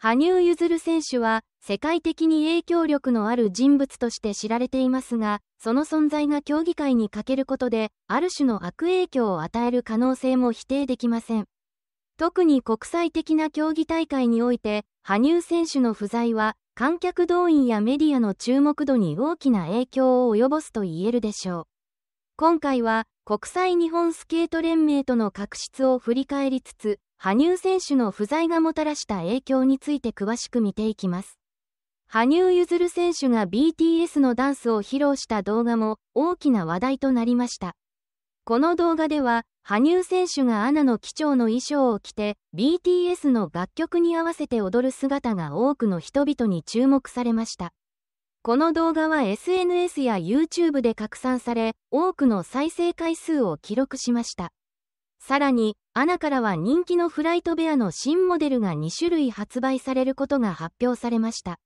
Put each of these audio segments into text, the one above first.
羽生結弦選手は世界的に影響力のある人物として知られていますが、その存在が競技会に欠けることで、ある種の悪影響を与える可能性も否定できません。特に国際的な競技大会において、羽生選手の不在は、観客動員やメディアの注目度に大きな影響を及ぼすと言えるでしょう。今回は、国際日本スケート連盟との確執を振り返りつつ、羽生選手の不在がもたらした影響について詳しく見ていきます。羽生結弦選手が BTS のダンスを披露した動画も大きな話題となりました。この動画では、羽生選手がアナの機長の衣装を着て、BTS の楽曲に合わせて踊る姿が多くの人々に注目されました。この動画は SNS や YouTube で拡散され、多くの再生回数を記録しました。さらに、アナからは人気のフライトベアの新モデルが2種類発売されることが発表されました。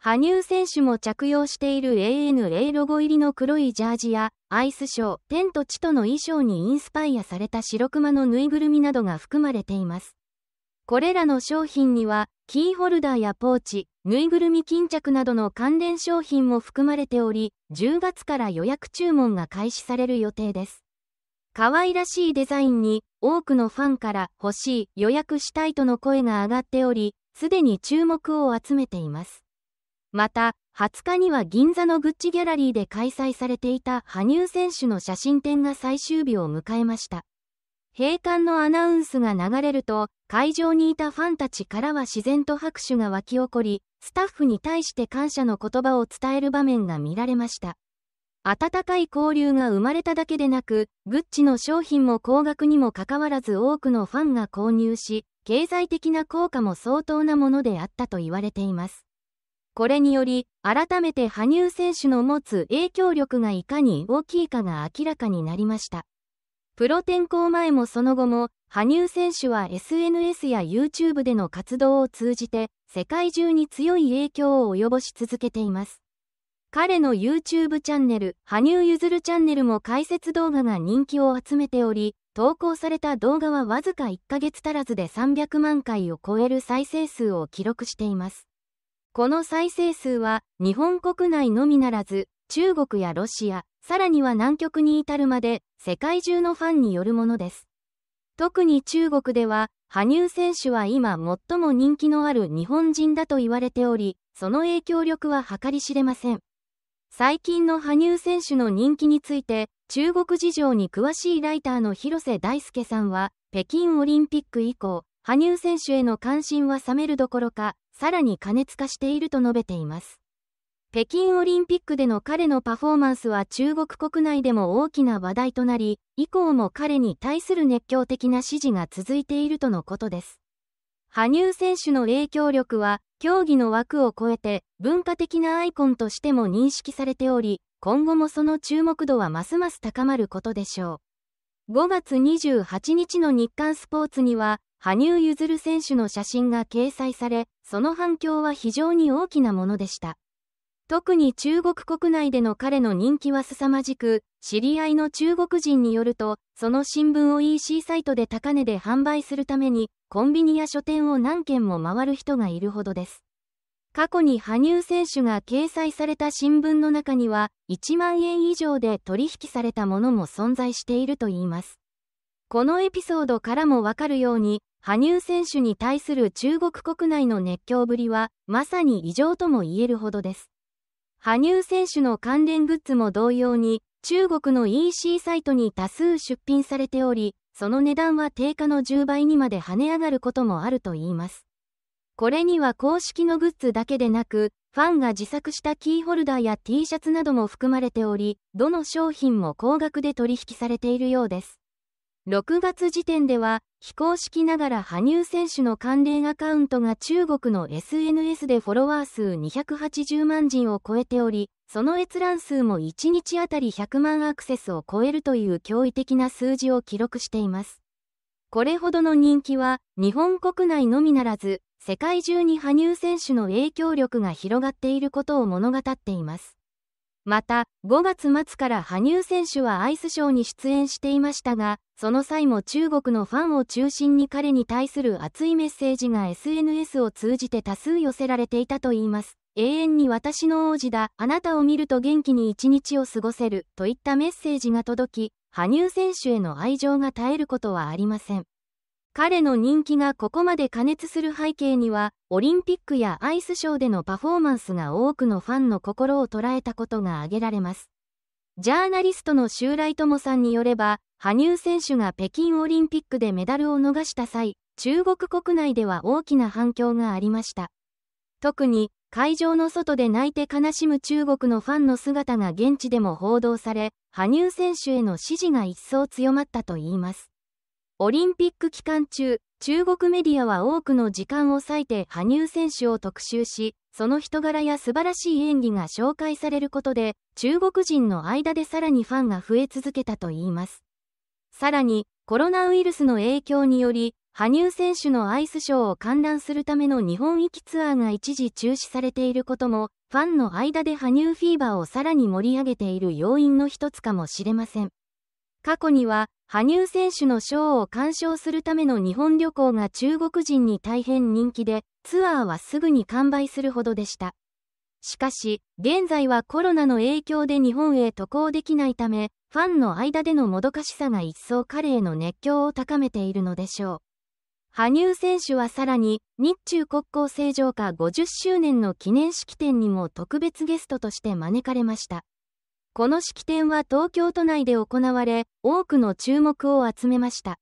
羽生選手も着用している a n a ロゴ入りの黒いジャージや、アイスショー、天と地との衣装にインスパイアされた白熊のぬいぐるみなどが含まれています。これらの商品には、キーホルダーやポーチ、ぬいぐるみ巾着などの関連商品も含まれており、10月から予約注文が開始される予定です。可愛らしいデザインに多くのファンから欲しい、予約したいとの声が上がっており、すでに注目を集めています。また、20日には銀座のグッチギャラリーで開催されていた羽生選手の写真展が最終日を迎えました。閉館のアナウンスが流れると、会場にいたファンたちからは自然と拍手が沸き起こり、スタッフに対して感謝の言葉を伝える場面が見られました。温かい交流が生まれただけでなく、グッチの商品も高額にもかかわらず多くのファンが購入し、経済的な効果も相当なものであったと言われています。これにより、改めて羽生選手の持つ影響力がいかに大きいかが明らかになりました。プロ転向前もその後も、羽生選手は SNS や YouTube での活動を通じて、世界中に強い影響を及ぼし続けています。彼の YouTube チャンネル、羽生結弦チャンネルも解説動画が人気を集めており、投稿された動画はわずか1ヶ月足らずで300万回を超える再生数を記録しています。この再生数は、日本国内のみならず、中国やロシア、さらには南極に至るまで、世界中のファンによるものです。特に中国では、羽生選手は今最も人気のある日本人だと言われており、その影響力は計り知れません。最近の羽生選手の人気について、中国事情に詳しいライターの広瀬大輔さんは、北京オリンピック以降、羽生選手への関心は冷めるどころか、さらに過熱化していると述べています。北京オリンピックでの彼のパフォーマンスは中国国内でも大きな話題となり、以降も彼に対する熱狂的な支持が続いているとのことです。羽生選手の影響力は、競技の枠を超えて、文化的なアイコンとしても認識されており、今後もその注目度はますます高まることでしょう。5月28日の日刊スポーツには、羽生結弦選手の写真が掲載され、その反響は非常に大きなものでした。特に中国国内での彼の人気は凄まじく、知り合いの中国人によると、その新聞を EC サイトで高値で販売するために、コンビニや書店を何軒も回る人がいるほどです。過去に羽生選手が掲載された新聞の中には、1万円以上で取引されたものも存在しているといいます。このエピソードからもわかるように、羽生選手に対する中国国内の熱狂ぶりは、まさに異常とも言えるほどです。羽生選手の関連グッズも同様に、中国の EC サイトに多数出品されており、その値段は定価の10倍にまで跳ね上がることもあるといいます。これには公式のグッズだけでなく、ファンが自作したキーホルダーや T シャツなども含まれており、どの商品も高額で取引されているようです。6月時点では、非公式ながら羽生選手の関連アカウントが中国の SNS でフォロワー数280万人を超えており、その閲覧数も1日あたり100万アクセスを超えるという驚異的な数字を記録しています。これほどの人気は、日本国内のみならず、世界中に羽生選手の影響力が広がっていることを物語っています。また、5月末から羽生選手はアイスショーに出演していましたが、その際も中国のファンを中心に彼に対する熱いメッセージが SNS を通じて多数寄せられていたといいます。永遠に私の王子だ、あなたを見ると元気に一日を過ごせる、といったメッセージが届き、羽生選手への愛情が絶えることはありません。彼の人気がここまで過熱する背景には、オリンピックやアイスショーでのパフォーマンスが多くのファンの心を捉えたことが挙げられます。ジャーナリストの襲来友さんによれば、羽生選手が北京オリンピックでメダルを逃した際、中国国内では大きな反響がありました。特に、会場の外で泣いて悲しむ中国のファンの姿が現地でも報道され、羽生選手への支持が一層強まったといいます。オリンピック期間中、中国メディアは多くの時間を割いて羽生選手を特集し、その人柄や素晴らしい演技が紹介されることで、中国人の間でさらにファンが増え続けたといいます。さらに、コロナウイルスの影響により、羽生選手のアイスショーを観覧するための日本行きツアーが一時中止されていることも、ファンの間で羽生フィーバーをさらに盛り上げている要因の一つかもしれません。過去には、羽生選手のショーを鑑賞するための日本旅行が中国人に大変人気で、ツアーはすぐに完売するほどでした。しかし、現在はコロナの影響で日本へ渡航できないため、ファンの間でのもどかしさが一層彼への熱狂を高めているのでしょう。羽生選手はさらに、日中国交正常化50周年の記念式典にも特別ゲストとして招かれました。この式典は東京都内で行われ、多くの注目を集めました。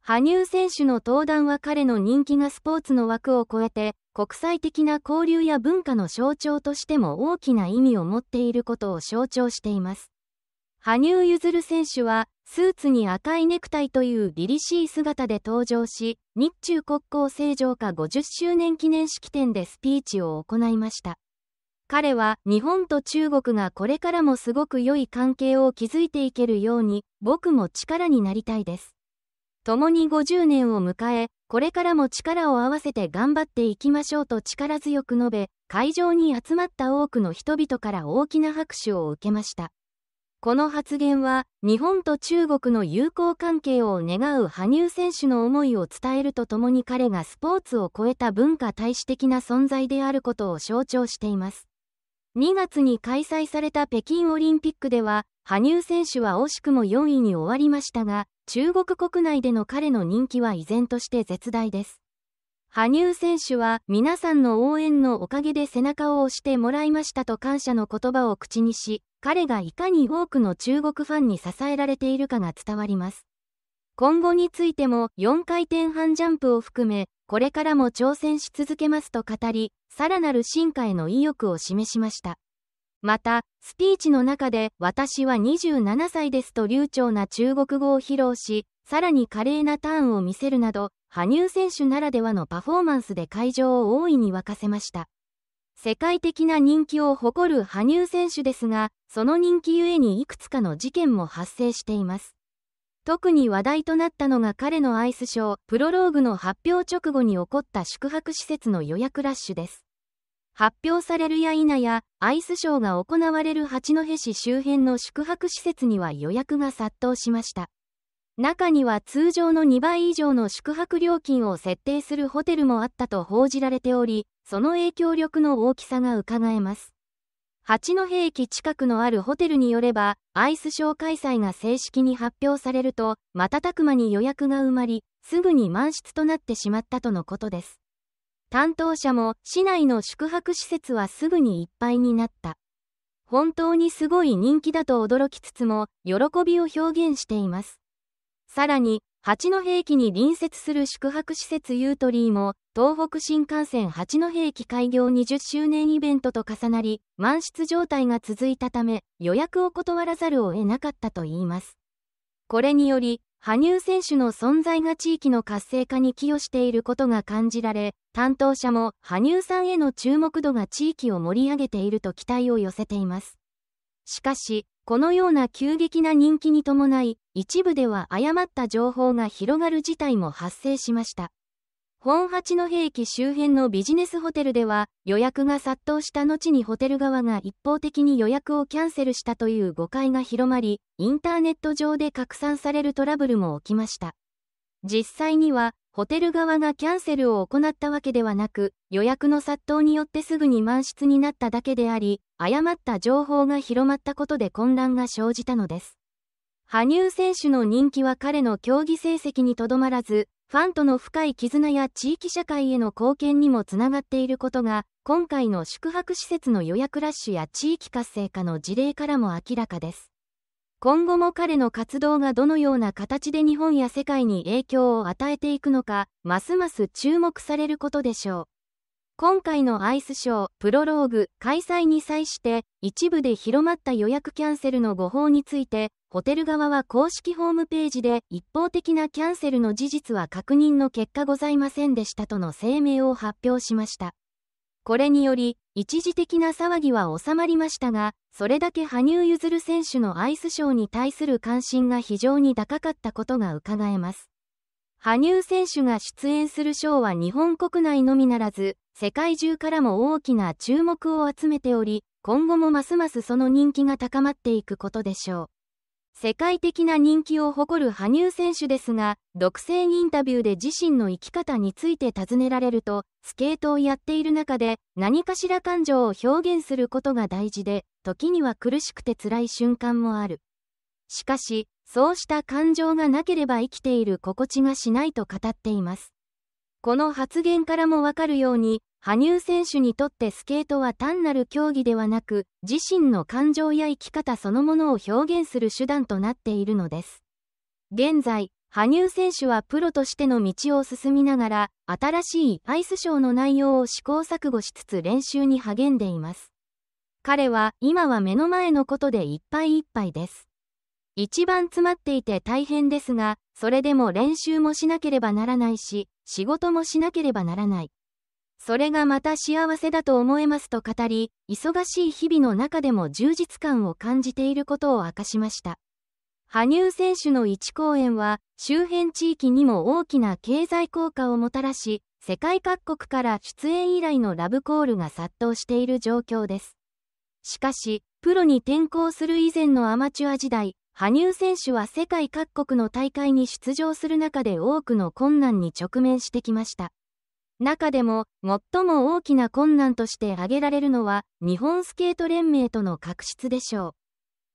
羽生選手の登壇は彼の人気がスポーツの枠を超えて、国際的な交流や文化の象徴としても大きな意味を持っていることを象徴しています。羽生結弦選手は、スーツに赤いネクタイという凛々しい姿で登場し、日中国交正常化50周年記念式典でスピーチを行いました。彼は日本と中国がこれからもすごく良い関係を築いていけるように僕も力になりたいです。共に50年を迎え、これからも力を合わせて頑張っていきましょうと力強く述べ、会場に集まった多くの人々から大きな拍手を受けました。この発言は、日本と中国の友好関係を願う羽生選手の思いを伝えるとともに彼がスポーツを超えた文化大使的な存在であることを象徴しています。2月に開催された北京オリンピックでは、羽生選手は惜しくも4位に終わりましたが、中国国内での彼の人気は依然として絶大です。羽生選手は皆さんの応援のおかげで背中を押してもらいましたと感謝の言葉を口にし、彼がいかに多くの中国ファンに支えられているかが伝わります。今後についても4回転半ジャンプを含め、これからも挑戦し続けますと語り、さらなる進化への意欲を示しました。また、スピーチの中で私は27歳ですと流暢な中国語を披露し、さらに華麗なターンを見せるなど、羽生選手ならではのパフォーマンスで会場を大いに沸かせました。世界的な人気を誇る羽生選手ですが、その人気ゆえにいくつかの事件も発生しています。特に話題となったのが彼のアイスショー、プロローグの発表直後に起こった宿泊施設の予約ラッシュです。発表されるや否や、アイスショーが行われる八戸市周辺の宿泊施設には予約が殺到しました。中には通常の2倍以上の宿泊料金を設定するホテルもあったと報じられており、その影響力の大きさがうかがえます。八戸駅近くのあるホテルによれば、アイスショー開催が正式に発表されると、瞬く間に予約が埋まり、すぐに満室となってしまったとのことです。担当者も、市内の宿泊施設はすぐにいっぱいになった。本当にすごい人気だと驚きつつも、喜びを表現しています。さらに、八戸駅に隣接する宿泊施設ユートリーも、東北新幹線八戸駅開業20周年イベントと重なり、満室状態が続いたため、予約を断らざるを得なかったといいます。これにより、羽生選手の存在が地域の活性化に寄与していることが感じられ、担当者も羽生さんへの注目度が地域を盛り上げていると期待を寄せています。しかし、このような急激な人気に伴い、一部では誤った情報が広がる事態も発生しました。本八戸駅周辺のビジネスホテルでは予約が殺到した後にホテル側が一方的に予約をキャンセルしたという誤解が広まり、インターネット上で拡散されるトラブルも起きました。実際にはホテル側がキャンセルを行ったわけではなく、予約の殺到によってすぐに満室になっただけであり、誤った情報が広まったことで混乱が生じたのです。羽生選手の人気は彼の競技成績にとどまらず、ファンとの深い絆や地域社会への貢献にもつながっていることが、今回の宿泊施設の予約ラッシュや地域活性化の事例からも明らかです。今後も彼の活動がどのような形で日本や世界に影響を与えていくのか、ますます注目されることでしょう。今回のアイスショープロローグ開催に際して一部で広まった予約キャンセルの誤報についてホテル側は公式ホームページで一方的なキャンセルの事実は確認の結果ございませんでしたとの声明を発表しました。これにより一時的な騒ぎは収まりましたがそれだけ羽生結弦選手のアイスショーに対する関心が非常に高かったことがうかがえます。羽生選手が出演するショーは日本国内のみならず、世界中からも大きな注目を集めており、今後もますますその人気が高まっていくことでしょう。世界的な人気を誇る羽生選手ですが、独占インタビューで自身の生き方について尋ねられると、スケートをやっている中で何かしら感情を表現することが大事で、時には苦しくて辛い瞬間もある。しかし、そうした感情がなければ生きている心地がしないと語っています。この発言からもわかるように、羽生選手にとってスケートは単なる競技ではなく、自身の感情や生き方そのものを表現する手段となっているのです。現在、羽生選手はプロとしての道を進みながら、新しいアイスショーの内容を試行錯誤しつつ練習に励んでいます。彼は今は目の前のことでいっぱいいっぱいです。一番詰まっていて大変ですが、それでも練習もしなければならないし、仕事もしなければならない。それがまた幸せだと思えますと語り、忙しい日々の中でも充実感を感じていることを明かしました。羽生選手の1公演は、周辺地域にも大きな経済効果をもたらし、世界各国から出演依頼のラブコールが殺到している状況です。しかし、プロに転向する以前のアマチュア時代、羽生選手は世界各国の大会に出場する中で多くの困難に直面してきました。中でも最も大きな困難として挙げられるのは日本スケート連盟との確執でしょう。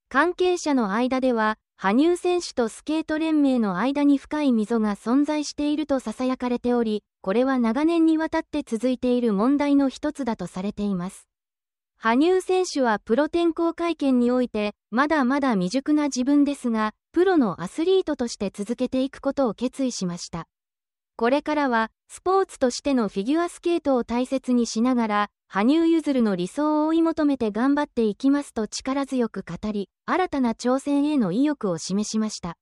関係者の間では羽生選手とスケート連盟の間に深い溝が存在していると囁かれており、これは長年にわたって続いている問題の一つだとされています。羽生選手はプロ転向会見において、まだまだ未熟な自分ですが、プロのアスリートとして続けていくことを決意しました。これからは、スポーツとしてのフィギュアスケートを大切にしながら、羽生結弦の理想を追い求めて頑張っていきますと力強く語り、新たな挑戦への意欲を示しました。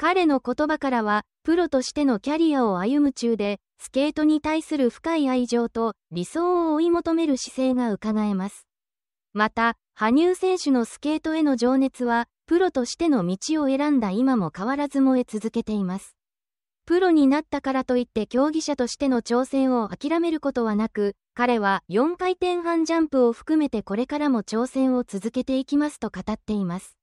彼の言葉からは、プロとしてのキャリアを歩む中で、スケートに対する深い愛情と理想を追い求める姿勢がうかがえます。また、羽生選手のスケートへの情熱は、プロとしての道を選んだ今も変わらず燃え続けています。プロになったからといって競技者としての挑戦を諦めることはなく、彼は4回転半ジャンプを含めてこれからも挑戦を続けていきますと語っています。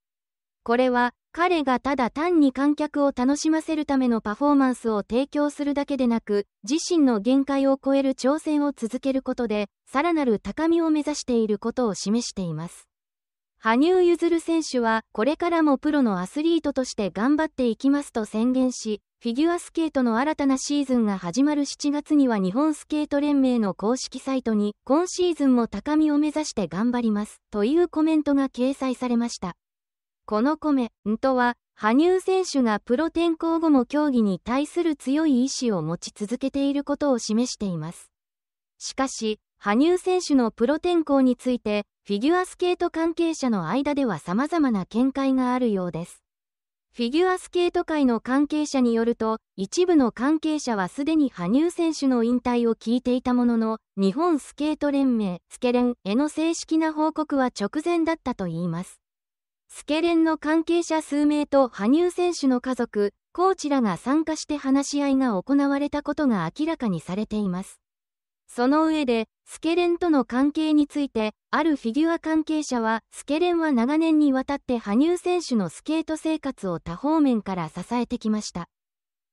これは、彼がただ単に観客を楽しませるためのパフォーマンスを提供するだけでなく、自身の限界を超える挑戦を続けることで、さらなる高みを目指していることを示しています。羽生結弦選手はこれからもプロのアスリートとして頑張っていきますと宣言し、フィギュアスケートの新たなシーズンが始まる7月には日本スケート連盟の公式サイトに今シーズンも高みを目指して頑張りますというコメントが掲載されました。この米、ンとは、羽生選手がプロ転向後も競技に対する強い意志を持ち続けていることを示しています。しかし、羽生選手のプロ転向について、フィギュアスケート関係者の間では様々な見解があるようです。フィギュアスケート界の関係者によると、一部の関係者はすでに羽生選手の引退を聞いていたものの、日本スケート連盟、スケレンへの正式な報告は直前だったといいます。スケレンの関係者数名と羽生選手の家族、コーチらが参加して話し合いが行われたことが明らかにされています。その上で、スケレンとの関係について、あるフィギュア関係者は、スケレンは長年にわたって羽生選手のスケート生活を多方面から支えてきました。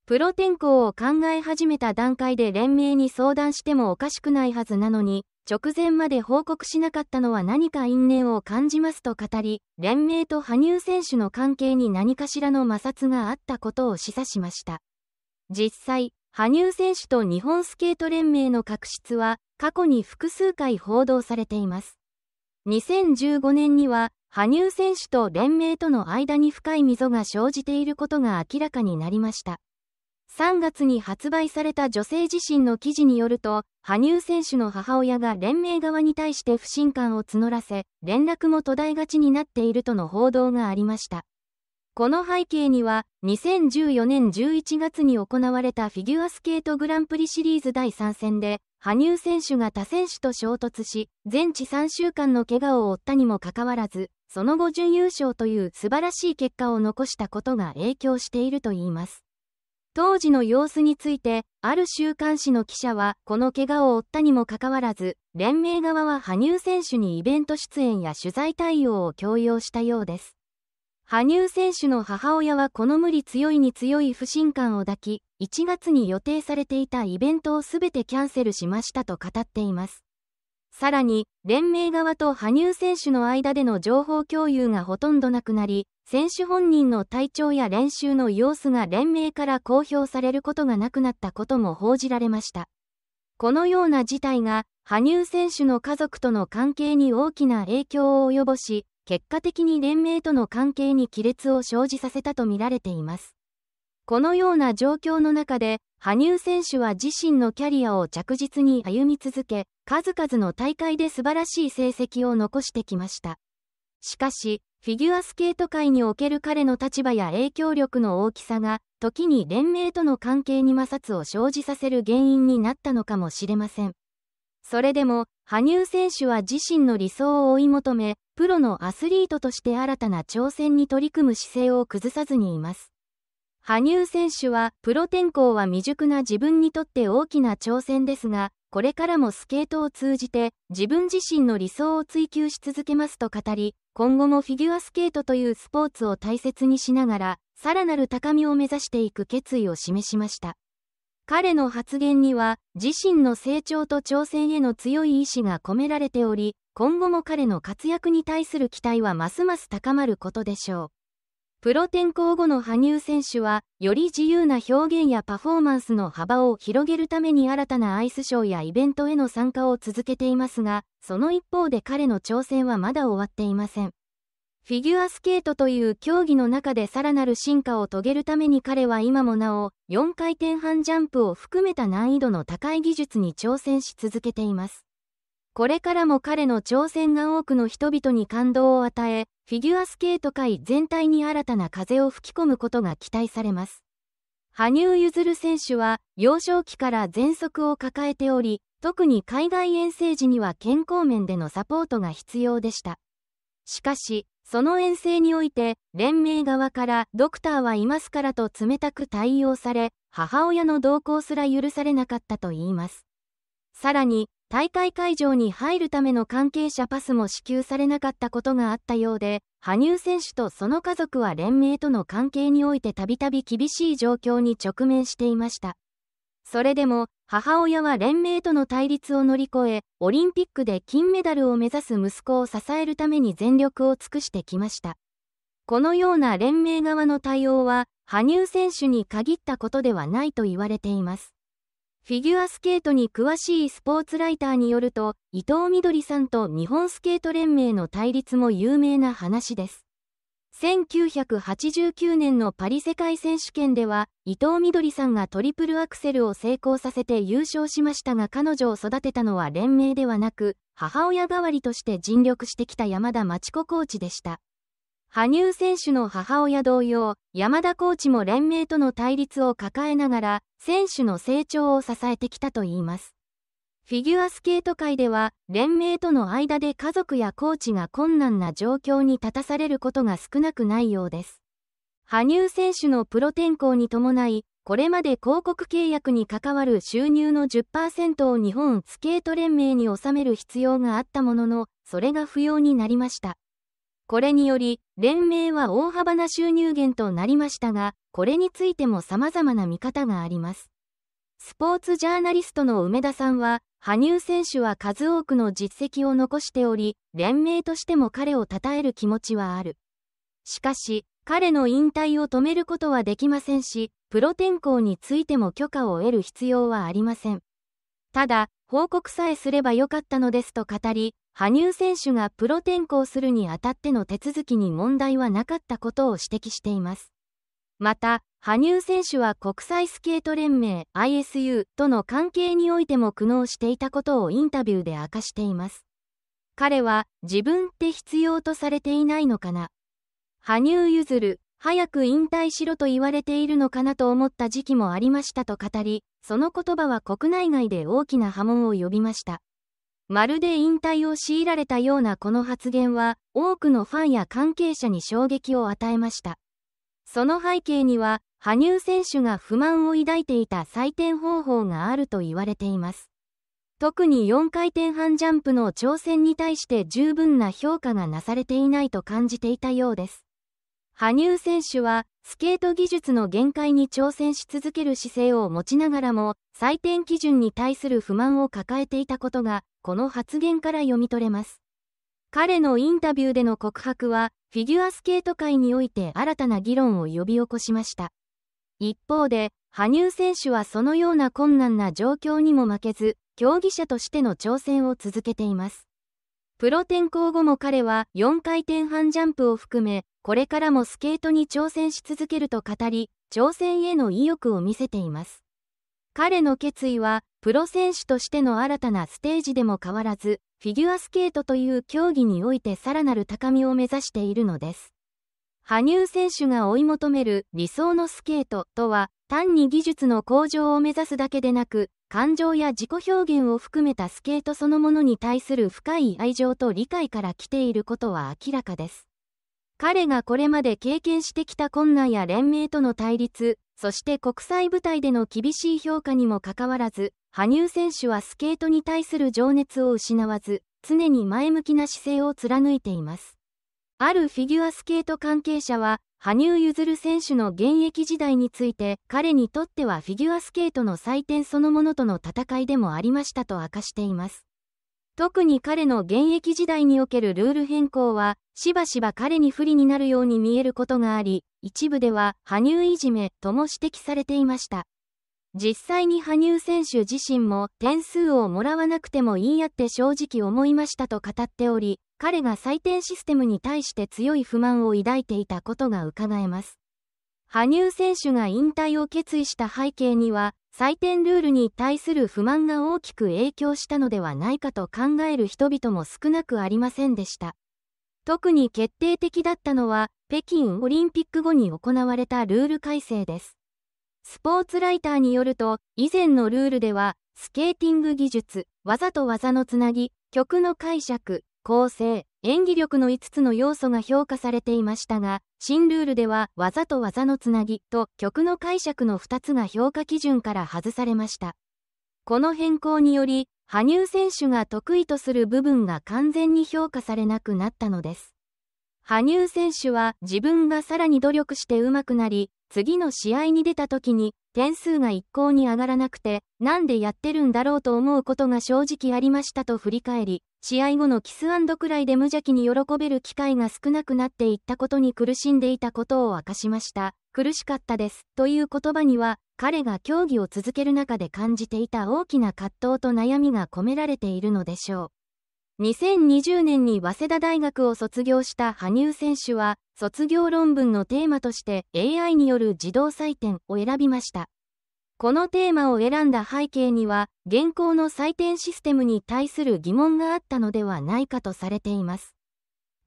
プロ転向を考え始めた段階で連盟に相談してもおかしくないはずなのに、直前まで報告しなかったのは何か因縁を感じますと語り、連盟と羽生選手の関係に何かしらの摩擦があったことを示唆しました。実際、羽生選手と日本スケート連盟の確執は、過去に複数回報道されています。2015年には、羽生選手と連盟との間に深い溝が生じていることが明らかになりました。3月に発売された女性自身の記事によると、羽生選手の母親が連盟側に対して不信感を募らせ、連絡も途絶えがちになっているとの報道がありました。この背景には、2014年11月に行われたフィギュアスケートグランプリシリーズ第3戦で、羽生選手が他選手と衝突し、全治3週間の怪我を負ったにもかかわらず、その後準優勝という素晴らしい結果を残したことが影響しているといいます。当時の様子について、ある週刊誌の記者は、この怪我を負ったにもかかわらず、連盟側は羽生選手にイベント出演や取材対応を強要したようです。羽生選手の母親はこの無理強いに強い不信感を抱き、1月に予定されていたイベントをすべてキャンセルしましたと語っています。さらに、連盟側と羽生選手の間での情報共有がほとんどなくなり、選手本人の体調や練習の様子が連盟から公表されることがなくなったことも報じられました。このような事態が、羽生選手の家族との関係に大きな影響を及ぼし、結果的に連盟との関係に亀裂を生じさせたとみられています。このような状況の中で、羽生選手は自身のキャリアを着実に歩み続け、数々の大会で素晴らしい成績を残してきました。しかし、フィギュアスケート界における彼の立場や影響力の大きさが、時に連盟との関係に摩擦を生じさせる原因になったのかもしれません。それでも、羽生選手は自身の理想を追い求め、プロのアスリートとして新たな挑戦に取り組む姿勢を崩さずにいます。羽生選手は、プロ転向は未熟な自分にとって大きな挑戦ですが、これからもスケートを通じて自分自身の理想を追求し続けますと語り、今後もフィギュアスケートというスポーツを大切にしながら、さらなる高みを目指していく決意を示しました。彼の発言には、自身の成長と挑戦への強い意志が込められており、今後も彼の活躍に対する期待はますます高まることでしょう。プロ転向後の羽生選手は、より自由な表現やパフォーマンスの幅を広げるために新たなアイスショーやイベントへの参加を続けていますが、その一方で彼の挑戦はまだ終わっていません。フィギュアスケートという競技の中でさらなる進化を遂げるために彼は今もなお、4回転半ジャンプを含めた難易度の高い技術に挑戦し続けています。これからも彼の挑戦が多くの人々に感動を与え、フィギュアスケート界全体に新たな風を吹き込むことが期待されます。羽生結弦選手は幼少期から喘息を抱えており、特に海外遠征時には健康面でのサポートが必要でした。しかし、その遠征において、連盟側からドクターはいますからと冷たく対応され、母親の同行すら許されなかったといいます。さらに、大会会場に入るための関係者パスも支給されなかったことがあったようで、羽生選手とその家族は連盟との関係においてたびたび厳しい状況に直面していました。それでも、母親は連盟との対立を乗り越え、オリンピックで金メダルを目指す息子を支えるために全力を尽くしてきました。このような連盟側の対応は、羽生選手に限ったことではないと言われています。フィギュアスケートに詳しいスポーツライターによると、伊藤みどりさんと日本スケート連盟の対立も有名な話です。1989年のパリ世界選手権では、伊藤みどりさんがトリプルアクセルを成功させて優勝しましたが彼女を育てたのは連盟ではなく、母親代わりとして尽力してきた山田真知子コーチでした。羽生選手の母親同様、山田コーチも連盟との対立を抱えながら、選手の成長を支えてきたといいます。フィギュアスケート界では、連盟との間で家族やコーチが困難な状況に立たされることが少なくないようです。羽生選手のプロ転向に伴い、これまで広告契約に関わる収入の10%を日本スケート連盟に納める必要があったものの、それが不要になりました。これにより、連盟は大幅な収入源となりましたが、これについても様々な見方があります。スポーツジャーナリストの梅田さんは、羽生選手は数多くの実績を残しており、連盟としても彼を称える気持ちはある。しかし、彼の引退を止めることはできませんし、プロ転向についても許可を得る必要はありません。ただ、報告さえすればよかったのですと語り、羽生選手がプロ転向するにあたっての手続きに問題はなかったことを指摘しています。また、羽生選手は国際スケート連盟 ISU との関係においても苦悩していたことをインタビューで明かしています。彼は自分って必要とされていないのかな。羽生結弦、早く引退しろと言われているのかなと思った時期もありましたと語り、その言葉は国内外で大きな波紋を呼びました。まるで引退を強いられたようなこの発言は、多くのファンや関係者に衝撃を与えました。その背景には、羽生選手が不満を抱いていた採点方法があると言われています。特に4回転半ジャンプの挑戦に対して十分な評価がなされていないと感じていたようです。羽生選手は、スケート技術の限界に挑戦し続ける姿勢を持ちながらも、採点基準に対する不満を抱えていたことが、この発言から読み取れます。彼のインタビューでの告白は、フィギュアスケート界において新たな議論を呼び起こしました。一方で、羽生選手はそのような困難な状況にも負けず、競技者としての挑戦を続けています。プロ転向後も彼は4回転半ジャンプを含め、これからもスケートに挑戦し続けると語り、挑戦への意欲を見せています。彼の決意は、プロ選手としての新たなステージでも変わらず、フィギュアスケートという競技においてさらなる高みを目指しているのです。羽生選手が追い求める理想のスケートとは、単に技術の向上を目指すだけでなく、感情や自己表現を含めたスケートそのものに対する深い愛情と理解から来ていることは明らかです。彼がこれまで経験してきた困難や連盟との対立、そして国際舞台での厳しい評価にもかかわらず、羽生選手はスケートに対する情熱を失わず、常に前向きな姿勢を貫いています。あるフィギュアスケート関係者は、羽生結弦選手の現役時代について彼にとってはフィギュアスケートの祭典そのものとの戦いでもありましたと明かしています。特に彼の現役時代におけるルール変更は、しばしば彼に不利になるように見えることがあり、一部では、羽生いじめとも指摘されていました。実際に羽生選手自身も点数をもらわなくてもいいやって正直思いましたと語っており、彼が採点システムに対して強い不満を抱いていたことが伺えます。羽生選手が引退を決意した背景には、採点ルールに対する不満が大きく影響したのではないかと考える人々も少なくありませんでした。特に決定的だったのは、北京オリンピック後に行われたルール改正です。スポーツライターによると、以前のルールでは、スケーティング技術、技と技のつなぎ、曲の解釈、構成、演技力の5つの要素が評価されていましたが、新ルールでは技と技のつなぎと曲の解釈の2つが評価基準から外されました。この変更により、羽生選手が得意とする部分が完全に評価されなくなったのです。羽生選手は自分がさらに努力して上手くなり、次の試合に出た時に点数が一向に上がらなくて、なんでやってるんだろうと思うことが正直ありましたと振り返り、試合後のキスくらいで無邪気に喜べる機会が少なくなっていったことに苦しんでいたことを明かしました。苦しかったです。という言葉には、彼が競技を続ける中で感じていた大きな葛藤と悩みが込められているのでしょう。2020年に早稲田大学を卒業した羽生選手は、卒業論文のテーマとして AI による自動採点を選びました。このテーマを選んだ背景には、現行の採点システムに対する疑問があったのではないかとされています。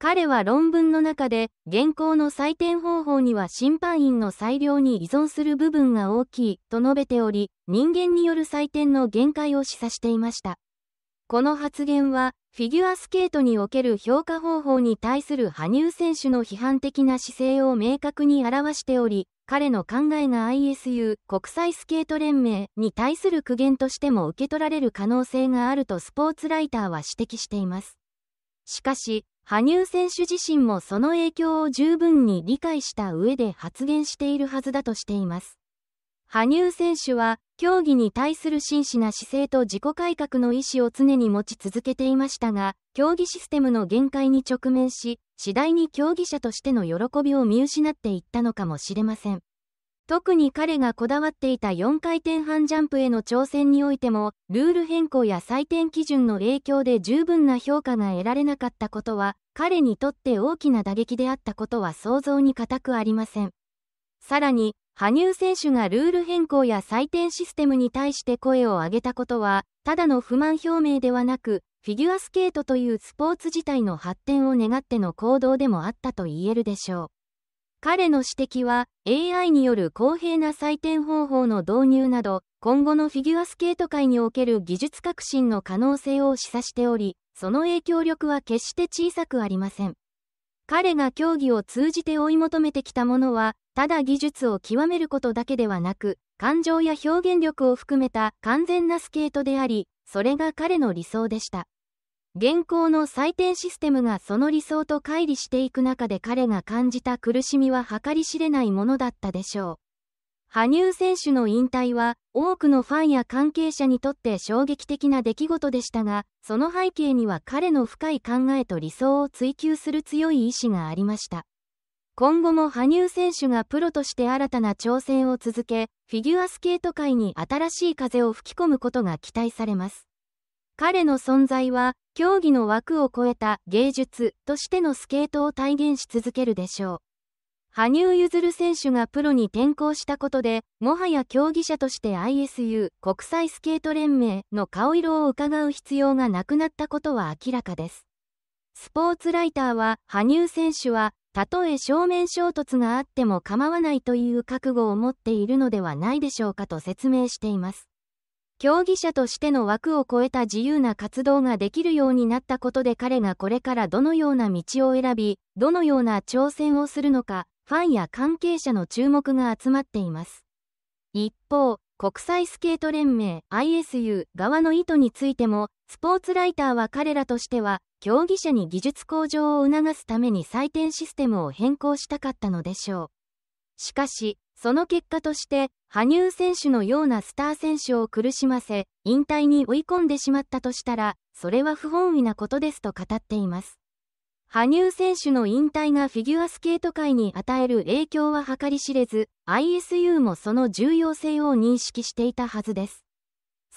彼は論文の中で、現行の採点方法には審判員の裁量に依存する部分が大きいと述べており、人間による採点の限界を示唆していました。この発言は、フィギュアスケートにおける評価方法に対する羽生選手の批判的な姿勢を明確に表しており、彼の考えが ISU 国際スケート連盟に対する苦言としても受け取られる可能性があるとスポーツライターは指摘しています。しかし、羽生選手自身もその影響を十分に理解した上で発言しているはずだとしています。羽生選手は競技に対する真摯な姿勢と自己改革の意思を常に持ち続けていましたが、競技システムの限界に直面し、次第に競技者としての喜びを見失っていったのかもしれません。特に彼がこだわっていた4回転半ジャンプへの挑戦においても、ルール変更や採点基準の影響で十分な評価が得られなかったことは、彼にとって大きな打撃であったことは想像に難くありません。さらに、羽生選手がルール変更や採点システムに対して声を上げたことは、ただの不満表明ではなく、フィギュアスケートというスポーツ自体の発展を願っての行動でもあったと言えるでしょう。彼の指摘は AI による公平な採点方法の導入など今後のフィギュアスケート界における技術革新の可能性を示唆しておりその影響力は決して小さくありません彼が競技を通じて追い求めてきたものはただ技術を極めることだけではなく、感情や表現力を含めた完全なスケートであり、それが彼の理想でした。現行の採点システムがその理想と乖離していく中で彼が感じた苦しみは計り知れないものだったでしょう。羽生選手の引退は多くのファンや関係者にとって衝撃的な出来事でしたが、その背景には彼の深い考えと理想を追求する強い意志がありました。今後も羽生選手がプロとして新たな挑戦を続け、フィギュアスケート界に新しい風を吹き込むことが期待されます。彼の存在は、競技の枠を超えた芸術としてのスケートを体現し続けるでしょう。羽生結弦選手がプロに転向したことで、もはや競技者として ISU 国際スケート連盟の顔色を伺う必要がなくなったことは明らかです。スポーツライターは、羽生選手は、たとえ正面衝突があっても構わないという覚悟を持っているのではないでしょうかと説明しています。競技者としての枠を超えた自由な活動ができるようになったことで彼がこれからどのような道を選び、どのような挑戦をするのか、ファンや関係者の注目が集まっています。一方、国際スケート連盟 ISU 側の意図についても、スポーツライターは彼らとしては、競技者に技術向上を促すために採点システムを変更したかったのでしょう。しかし、その結果として、羽生選手のようなスター選手を苦しませ、引退に追い込んでしまったとしたら、それは不本意なことですと語っています。羽生選手の引退がフィギュアスケート界に与える影響は計り知れず、ISU もその重要性を認識していたはずです。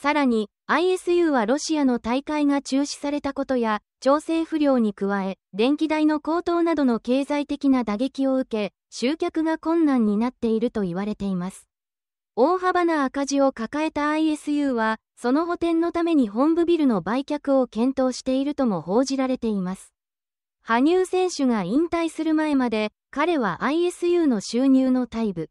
さらに、ISU はロシアの大会が中止されたことや、調整不良に加え、電気代の高騰などの経済的な打撃を受け、集客が困難になっていると言われています。大幅な赤字を抱えた ISU は、その補填のために本部ビルの売却を検討しているとも報じられています。羽生選手が引退する前まで、彼は ISU の収入の大部、